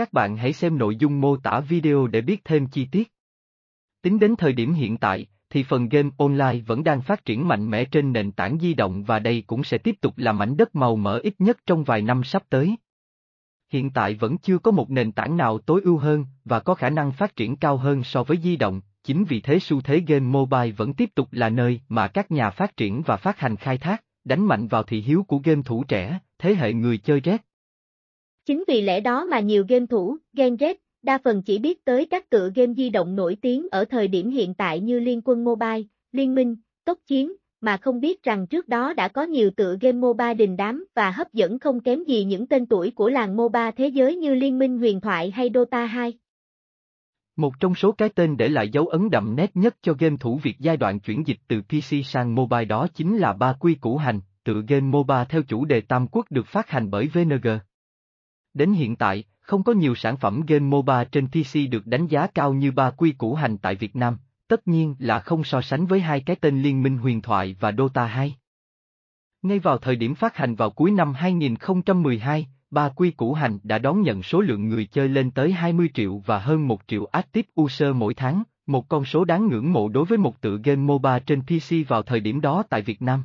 Các bạn hãy xem nội dung mô tả video để biết thêm chi tiết. Tính đến thời điểm hiện tại, thì phần game online vẫn đang phát triển mạnh mẽ trên nền tảng di động và đây cũng sẽ tiếp tục là mảnh đất màu mỡ ít nhất trong vài năm sắp tới. Hiện tại vẫn chưa có một nền tảng nào tối ưu hơn và có khả năng phát triển cao hơn so với di động, chính vì thế xu thế game mobile vẫn tiếp tục là nơi mà các nhà phát triển và phát hành khai thác, đánh mạnh vào thị hiếu của game thủ trẻ, thế hệ người chơi rét Chính vì lẽ đó mà nhiều game thủ, game Z, đa phần chỉ biết tới các tựa game di động nổi tiếng ở thời điểm hiện tại như Liên quân Mobile, Liên minh, Tốc chiến, mà không biết rằng trước đó đã có nhiều tựa game mobile đình đám và hấp dẫn không kém gì những tên tuổi của làng MOBA thế giới như Liên minh huyền thoại hay Dota 2. Một trong số cái tên để lại dấu ấn đậm nét nhất cho game thủ Việt giai đoạn chuyển dịch từ PC sang mobile đó chính là Ba Quy Củ Hành, tựa game MOBA theo chủ đề Tam Quốc được phát hành bởi VNG. Đến hiện tại, không có nhiều sản phẩm game MOBA trên PC được đánh giá cao như ba quy củ hành tại Việt Nam, tất nhiên là không so sánh với hai cái tên Liên minh huyền thoại và Dota 2. Ngay vào thời điểm phát hành vào cuối năm 2012, ba quy củ hành đã đón nhận số lượng người chơi lên tới 20 triệu và hơn 1 triệu active user mỗi tháng, một con số đáng ngưỡng mộ đối với một tựa game MOBA trên PC vào thời điểm đó tại Việt Nam.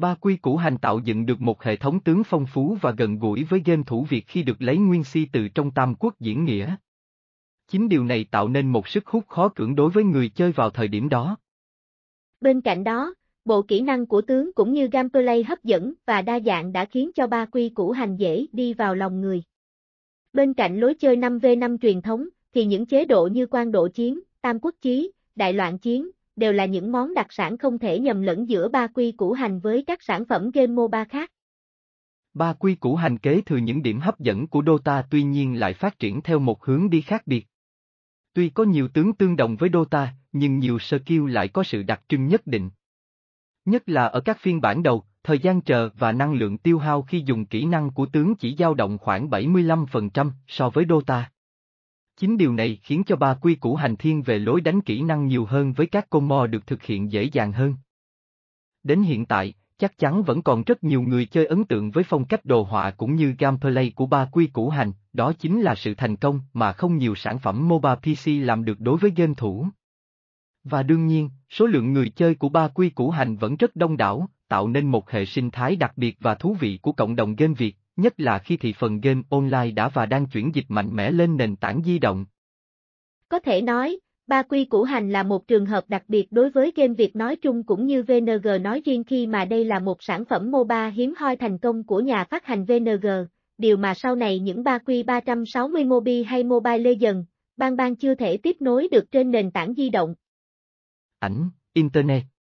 Ba quy củ hành tạo dựng được một hệ thống tướng phong phú và gần gũi với game thủ Việt khi được lấy nguyên si từ trong Tam Quốc diễn nghĩa. Chính điều này tạo nên một sức hút khó cưỡng đối với người chơi vào thời điểm đó. Bên cạnh đó, bộ kỹ năng của tướng cũng như gameplay hấp dẫn và đa dạng đã khiến cho ba quy củ hành dễ đi vào lòng người. Bên cạnh lối chơi 5v5 truyền thống, thì những chế độ như quan độ chiến, tam quốc chí, đại loạn chiến, đều là những món đặc sản không thể nhầm lẫn giữa ba quy củ hành với các sản phẩm game MOBA khác. Ba quy củ hành kế thừa những điểm hấp dẫn của Dota tuy nhiên lại phát triển theo một hướng đi khác biệt. Tuy có nhiều tướng tương đồng với Dota, nhưng nhiều skill lại có sự đặc trưng nhất định. Nhất là ở các phiên bản đầu, thời gian chờ và năng lượng tiêu hao khi dùng kỹ năng của tướng chỉ dao động khoảng 75% so với Dota. Chính điều này khiến cho ba quy củ hành thiên về lối đánh kỹ năng nhiều hơn với các combo được thực hiện dễ dàng hơn. Đến hiện tại, chắc chắn vẫn còn rất nhiều người chơi ấn tượng với phong cách đồ họa cũng như gameplay của ba quy củ hành, đó chính là sự thành công mà không nhiều sản phẩm MOBA PC làm được đối với game thủ. Và đương nhiên, số lượng người chơi của ba quy củ hành vẫn rất đông đảo, tạo nên một hệ sinh thái đặc biệt và thú vị của cộng đồng game Việt nhất là khi thị phần game online đã và đang chuyển dịch mạnh mẽ lên nền tảng di động. Có thể nói, ba quy củ hành là một trường hợp đặc biệt đối với game Việt nói chung cũng như VNG nói riêng khi mà đây là một sản phẩm MOBA hiếm hoi thành công của nhà phát hành VNG, điều mà sau này những ba quy 360 Mobi hay Mobile Legends, bang bang chưa thể tiếp nối được trên nền tảng di động. Ảnh, Internet